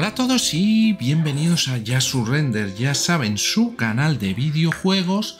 Hola a todos y bienvenidos a Ya Render, ya saben, su canal de videojuegos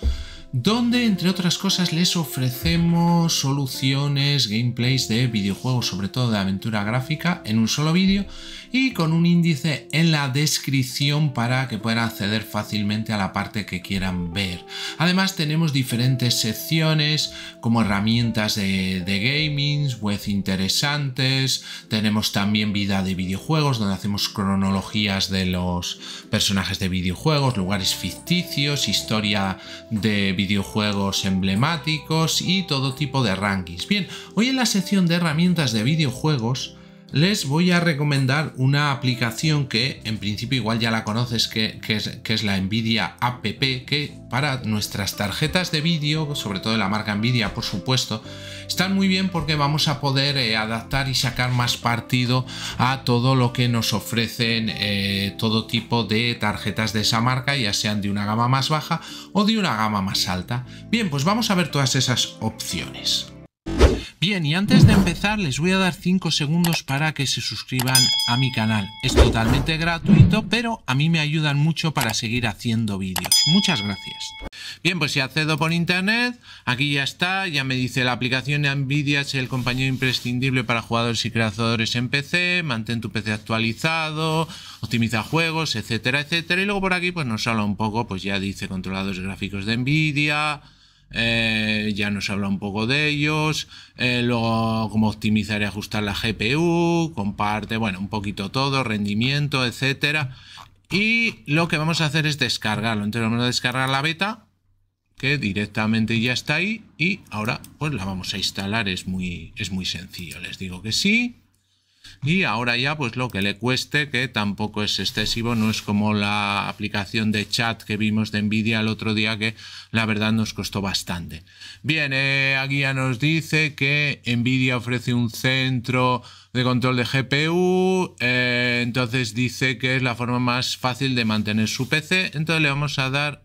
donde entre otras cosas les ofrecemos soluciones, gameplays de videojuegos, sobre todo de aventura gráfica, en un solo vídeo y con un índice en la descripción para que puedan acceder fácilmente a la parte que quieran ver. Además tenemos diferentes secciones como herramientas de, gaming, web interesantes, tenemos también vida de videojuegos donde hacemos cronologías de los personajes de videojuegos, lugares ficticios, historia de videojuegos emblemáticos y todo tipo de rankings. Bien, hoy en la sección de herramientas de videojuegos les voy a recomendar una aplicación que en principio igual ya la conoces, que, es, la Nvidia App, que para nuestras tarjetas de vídeo, sobre todo de la marca Nvidia por supuesto, están muy bien porque vamos a poder eh, adaptar y sacar más partido a todo lo que nos ofrecen eh, todo tipo de tarjetas de esa marca, ya sean de una gama más baja o de una gama más alta. Bien, pues vamos a ver todas esas opciones. Bien, y antes de empezar les voy a dar 5 segundos para que se suscriban a mi canal. Es totalmente gratuito, pero a mí me ayudan mucho para seguir haciendo vídeos. Muchas gracias. Bien, pues si accedo por internet, aquí ya está, ya me dice la aplicación de Nvidia es el compañero imprescindible para jugadores y creadores en PC, mantén tu PC actualizado, optimiza juegos, etcétera, etcétera. Y luego por aquí pues nos habla un poco, pues ya dice controladores gráficos de Nvidia, eh, ya nos habla un poco de ellos, eh, luego cómo optimizar y ajustar la GPU, comparte, bueno, un poquito todo, rendimiento, etcétera. Y lo que vamos a hacer es descargarlo. Entonces vamos a descargar la beta, que directamente ya está ahí, y ahora pues la vamos a instalar, es muy, es muy sencillo. Les digo que sí. Y ahora ya, pues lo que le cueste, que tampoco es excesivo, no es como la aplicación de chat que vimos de Nvidia el otro día, que la verdad nos costó bastante. Bien, eh, aquí ya nos dice que Nvidia ofrece un centro de control de GPU, eh, entonces dice que es la forma más fácil de mantener su PC, entonces le vamos a dar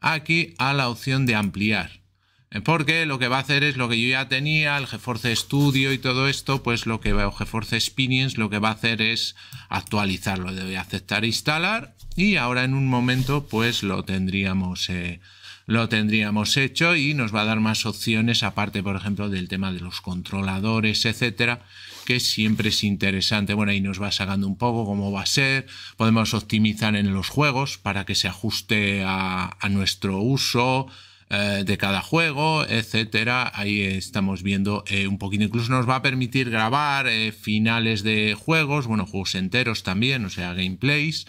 aquí a la opción de ampliar. Eh, porque lo que va a hacer es lo que yo ya tenía, el GeForce Studio y todo esto, pues lo que va, GeForce Experience lo que va a hacer es actualizarlo. debe aceptar e instalar y ahora en un momento pues lo tendríamos, eh, lo tendríamos hecho y nos va a dar más opciones aparte, por ejemplo, del tema de los controladores, etcétera, que siempre es interesante. Bueno, ahí nos va sacando un poco cómo va a ser. Podemos optimizar en los juegos para que se ajuste a, a nuestro uso eh, de cada juego, etcétera. Ahí estamos viendo eh, un poquito. Incluso nos va a permitir grabar eh, finales de juegos, bueno, juegos enteros también, o sea, gameplays.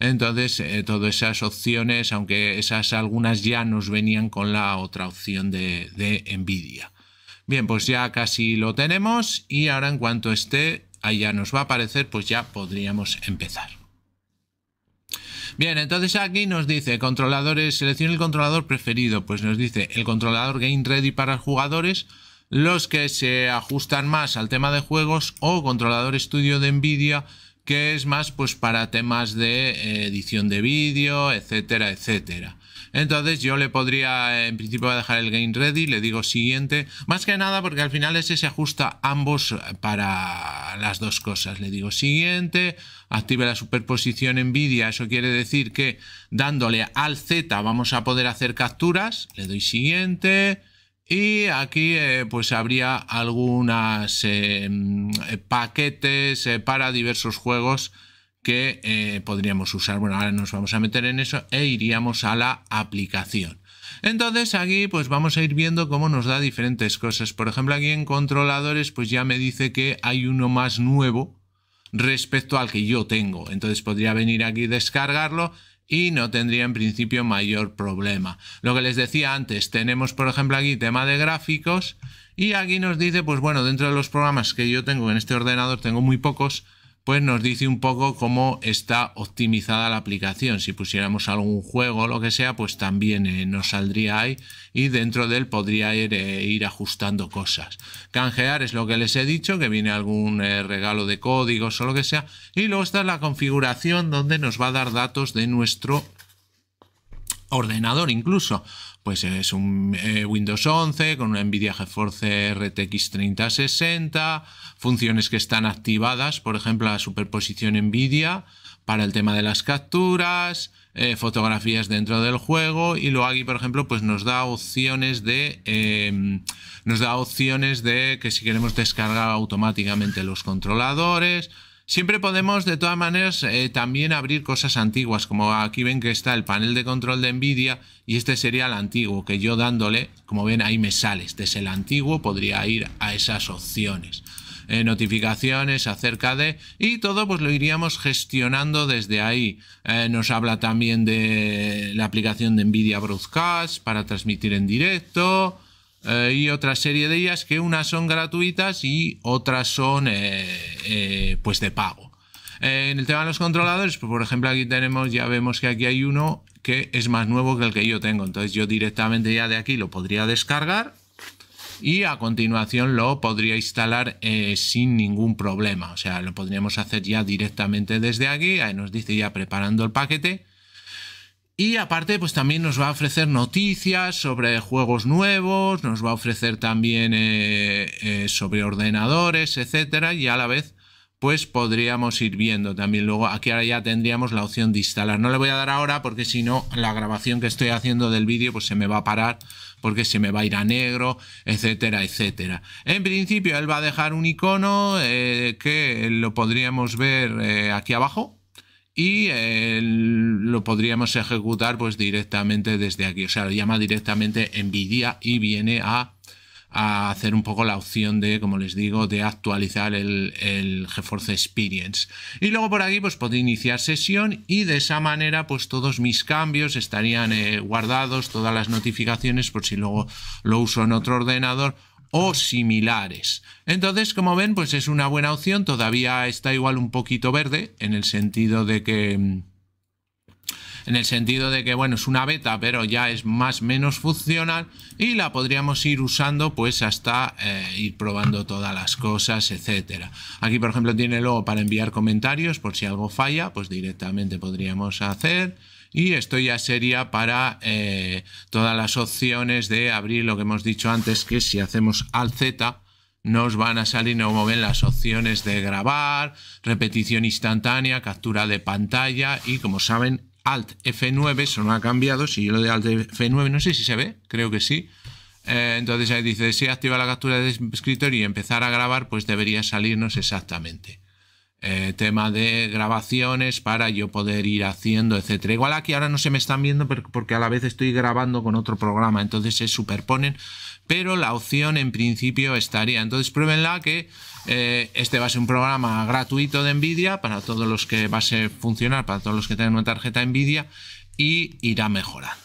Entonces, todas esas opciones, aunque esas algunas ya nos venían con la otra opción de, de Nvidia. Bien, pues ya casi lo tenemos y ahora en cuanto esté, ahí ya nos va a aparecer, pues ya podríamos empezar. Bien, entonces aquí nos dice controladores, seleccione el controlador preferido. Pues nos dice el controlador Game Ready para jugadores, los que se ajustan más al tema de juegos o controlador estudio de Nvidia que es más pues para temas de eh, edición de vídeo, etcétera, etcétera. Entonces yo le podría eh, en principio dejar el game ready, le digo siguiente. Más que nada porque al final ese se ajusta ambos para las dos cosas. Le digo siguiente, active la superposición NVIDIA. Eso quiere decir que dándole al Z vamos a poder hacer capturas. Le doy siguiente. Y aquí eh, pues habría algunos eh, mm, paquetes para diversos juegos que eh, podríamos usar. Bueno, ahora nos vamos a meter en eso e iríamos a la aplicación. Entonces aquí pues vamos a ir viendo cómo nos da diferentes cosas. Por ejemplo aquí en controladores pues ya me dice que hay uno más nuevo respecto al que yo tengo. Entonces podría venir aquí descargarlo y no tendría en principio mayor problema. Lo que les decía antes, tenemos por ejemplo aquí tema de gráficos y aquí nos dice pues bueno dentro de los programas que yo tengo en este ordenador tengo muy pocos pues nos dice un poco cómo está optimizada la aplicación. Si pusiéramos algún juego o lo que sea, pues también eh, nos saldría ahí y dentro de él podría ir, eh, ir, ajustando cosas. Canjear es lo que les he dicho, que viene algún eh, regalo de códigos o lo que sea. Y luego está la configuración donde nos va a dar datos de nuestro ordenador incluso. Pues es un eh, Windows 11 con una Nvidia GeForce RTX 3060, funciones que están activadas, por ejemplo la superposición Nvidia para el tema de las capturas, eh, fotografías dentro del juego y luego aquí por ejemplo pues nos da opciones de em, nos da opciones de que si queremos descargar automáticamente los controladores, Siempre podemos, de todas maneras, eh, también abrir cosas antiguas, como aquí ven que está el panel de control de NVIDIA y este sería el antiguo, que yo dándole, como ven, ahí me sale, este es el antiguo, podría ir a esas opciones. Eh, notificaciones acerca de y todo pues lo iríamos gestionando desde ahí eh, nos habla también de la aplicación de Nvidia Broadcast para transmitir en directo eh, y otra serie de ellas que unas son gratuitas y otras son eh, eh, pues de pago. en el tema de los controladores, pues, por ejemplo aquí tenemos, ya vemos que aquí hay uno que es más nuevo que el que yo tengo, entonces yo directamente ya de aquí lo podría descargar y a continuación lo podría instalar sin ningún problema. O sea, lo podríamos hacer ya directamente desde aquí. Ahí nos dice ya preparando el paquete. Y aparte, pues también nos va a ofrecer noticias sobre juegos nuevos, nos va a ofrecer también eh, eh, sobre ordenadores, etcétera, y a la vez, pues podríamos ir viendo también. Luego, aquí ahora ya tendríamos la opción de instalar. No le voy a dar ahora porque si no, la grabación que estoy haciendo del vídeo, pues se me va a parar porque se me va a ir a negro, etcétera, etcétera. En principio, él va a dejar un icono eh, que lo podríamos ver aquí abajo y lo podríamos ejecutar pues directamente desde aquí. O sea, lo llama directamente NVIDIA y viene a, hacer un poco la opción de, como les digo, de actualizar el, el, GeForce Experience. Y luego por aquí pues puedo iniciar sesión y de esa manera pues todos mis cambios estarían eh, guardados, todas las notificaciones por si luego lo uso en otro ordenador o similares. Entonces, como ven, pues es una buena opción. Todavía está igual un poquito verde en el sentido de que... Mm, en el sentido de que, bueno, es una beta, pero ya es más menos funcional y la podríamos ir usando pues hasta eh, ir probando todas las cosas, etcétera. Aquí, por ejemplo, tiene luego para enviar comentarios por si algo falla, pues directamente podríamos hacer y esto ya sería para eh, todas las opciones de abrir lo que hemos dicho antes, que si hacemos Alt Z nos van a salir, como ven, las opciones de grabar, repetición instantánea, captura de pantalla y como saben, Alt F9, eso no ha cambiado, si yo lo de Alt F9, no sé si se ve, creo que sí. Eh, entonces ahí dice, si activa la captura de escritorio y empezar a grabar, pues debería salirnos exactamente. Eh, tema de grabaciones para yo poder ir haciendo, etcétera. Igual aquí ahora no se me están viendo porque a la vez estoy grabando con otro programa, entonces se superponen, pero la opción en principio estaría. Entonces pruébenla que eh, este va a ser un programa gratuito de Nvidia para todos los que va a ser funcionar, para todos los que tengan una tarjeta Nvidia y irá mejorando.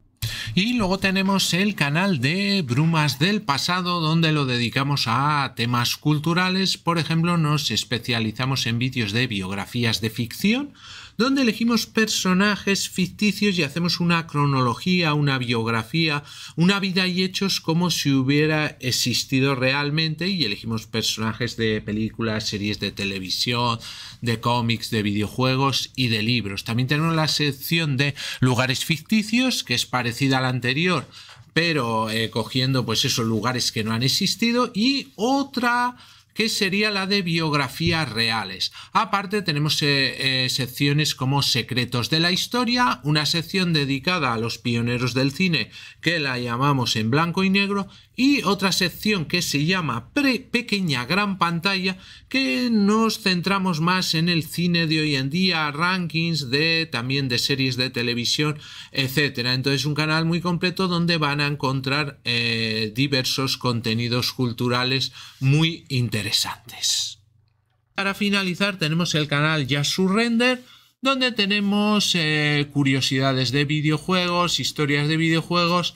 Y luego tenemos el canal de Brumas del Pasado, donde lo dedicamos a temas culturales. Por ejemplo, nos especializamos en vídeos de biografías de ficción donde elegimos personajes ficticios y hacemos una cronología, una biografía, una vida y hechos como si hubiera existido realmente y elegimos personajes de películas, series de televisión, de cómics, de videojuegos y de libros. También tenemos la sección de lugares ficticios, que es parecida a la anterior, pero eh, cogiendo pues esos lugares que no han existido y otra que sería la de biografías reales. Aparte tenemos eh, eh, secciones como Secretos de la Historia, una sección dedicada a los pioneros del cine que la llamamos en blanco y negro y otra sección que se llama pre pequeña gran pantalla que nos centramos más en el cine de hoy en día, rankings de también de series de televisión, etcétera. Entonces un canal muy completo donde van a encontrar eh, diversos contenidos culturales muy interesantes. Para finalizar tenemos el canal Ya Render donde tenemos eh, curiosidades de videojuegos, historias de videojuegos